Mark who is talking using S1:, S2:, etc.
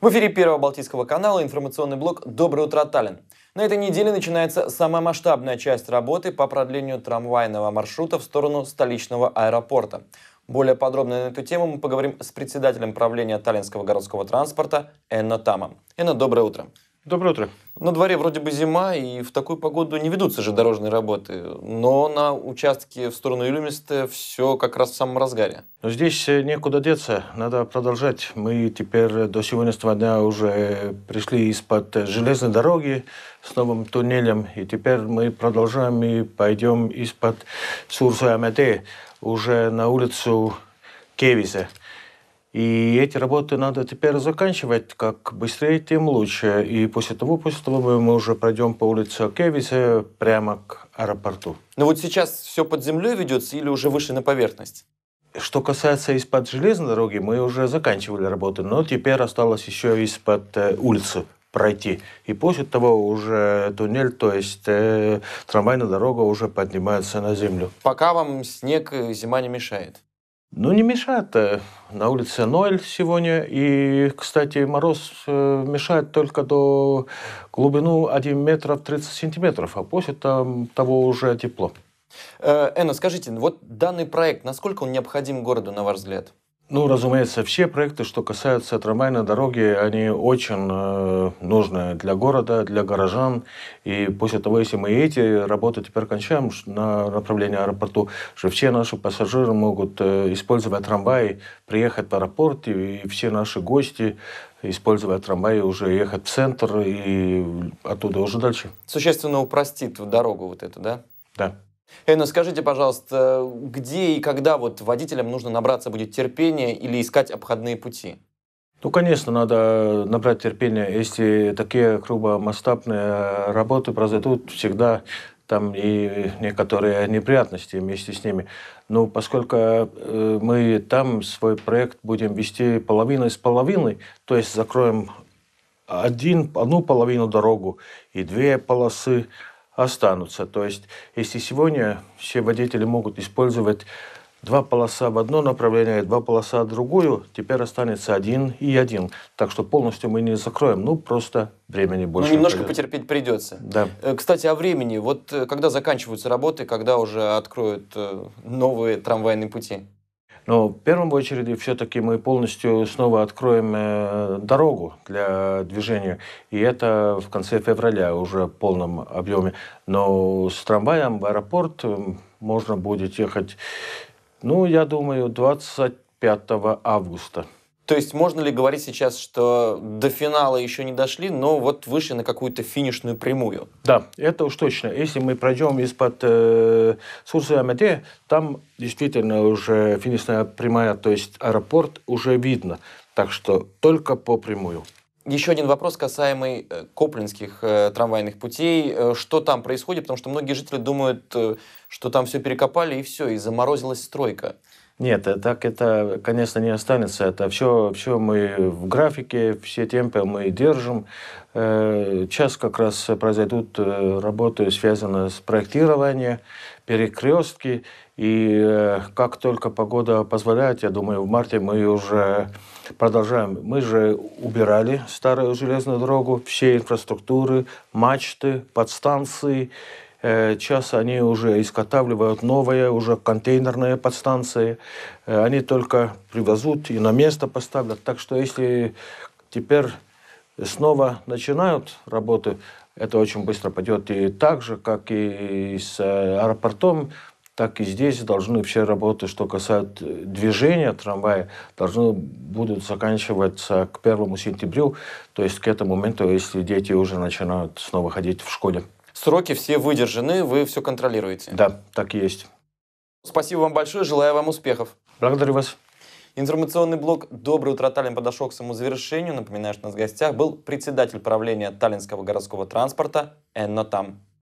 S1: В эфире Первого Балтийского канала информационный блок «Доброе утро, Таллин». На этой неделе начинается самая масштабная часть работы по продлению трамвайного маршрута в сторону столичного аэропорта. Более подробно на эту тему мы поговорим с председателем правления Таллинского городского транспорта Энно Тамом. Энно, доброе утро. Доброе утро. На дворе вроде бы зима, и в такую погоду не ведутся же дорожные работы. Но на участке в сторону Илюмиста все как раз в самом разгаре.
S2: Но здесь э, некуда деться, надо продолжать. Мы теперь э, до сегодняшнего дня уже э, пришли из-под железной дороги с новым туннелем, и теперь мы продолжаем и пойдем из-под Сурсу-Амете уже на улицу Кевиса. И эти работы надо теперь заканчивать, как быстрее, тем лучше. И после того, после того мы уже пройдем по улице Кевисе прямо к аэропорту. Но ну вот сейчас все под землей ведется или уже вышли на поверхность? Что касается из-под железной дороги, мы уже заканчивали работы, но теперь осталось еще из-под э, улицы пройти. И после того уже туннель, то есть э, трамвайная дорога уже поднимается на землю. Пока вам снег и э, зима не мешает? Ну, не мешает. Э, на улице ноль сегодня. И, кстати, мороз э, мешает только до глубину 1 метров 30 сантиметров, а после там того уже тепло.
S1: Эна, скажите, вот данный проект, насколько он необходим городу, на ваш взгляд?
S2: Ну, разумеется, все проекты, что касаются трамвайной дороги, они очень э, нужны для города, для горожан. И после того, если мы эти работы теперь кончаем на направлении аэропорту, что все наши пассажиры могут э, использовать трамвай, приехать в аэропорт, и, и все наши гости, использовать трамвай, уже ехать в центр и оттуда уже дальше. Существенно упростит
S1: дорогу вот эту, да? Да. Эйна, скажите, пожалуйста, где и когда вот водителям нужно набраться будет терпения или искать обходные пути?
S2: Ну, конечно, надо набрать терпение. Если такие крупномасштабные работы произойдут, всегда там и некоторые неприятности вместе с ними. Но поскольку э, мы там свой проект будем вести половиной с половиной, то есть закроем один, одну половину дорогу и две полосы, останутся. То есть, если сегодня все водители могут использовать два полоса в одно направление, два полоса в другую, теперь останется один и один. Так что полностью мы не закроем, ну просто времени ну, больше. Ну, немножко придется.
S1: потерпеть придется. Да.
S2: Э, кстати, о времени.
S1: Вот э, когда заканчиваются работы, когда уже откроют э, новые трамвайные пути?
S2: Но в первую очередь все-таки мы полностью снова откроем э, дорогу для движения. И это в конце февраля уже в полном объеме. Но с трамваем в аэропорт э, можно будет ехать, ну, я думаю, 25 августа.
S1: То есть можно ли говорить сейчас, что до финала еще не дошли, но вот вышли на какую-то финишную прямую? Да,
S2: это уж точно. Если мы пройдем из-под э, Сурсы Амаде, там действительно уже финишная прямая, то есть аэропорт уже видно. Так что только по прямую.
S1: Еще один вопрос, касаемый э, коплинских э, трамвайных путей. Э, что там происходит? Потому что многие жители думают, э, что там все перекопали и все, и заморозилась стройка.
S2: Нет, э, так это, конечно, не останется. Это все, все мы в графике, все темпы мы держим. Сейчас э, как раз произойдут э, работы, связанные с проектированием, перекрестки. И как только погода позволяет, я думаю, в марте мы уже продолжаем. Мы же убирали старую железную дорогу, все инфраструктуры, мачты, подстанции. Сейчас э, они уже изготавливают новые, уже контейнерные подстанции. Э, они только привезут и на место поставят. Так что если теперь снова начинают работы, это очень быстро пойдет. И так же, как и с э, аэропортом, так и здесь должны все работы, что касается движения трамвая, должны будут заканчиваться к первому сентябрю, то есть к этому моменту, если дети уже начинают снова ходить в школе сроки все
S1: выдержаны, вы все контролируете. Да, так и есть. Спасибо вам большое, желаю вам успехов. Благодарю вас. Информационный блок «Доброе утро, Таллин» подошел к самому завершению. Напоминаю, что у нас в гостях был председатель правления Таллинского городского транспорта Энно Там.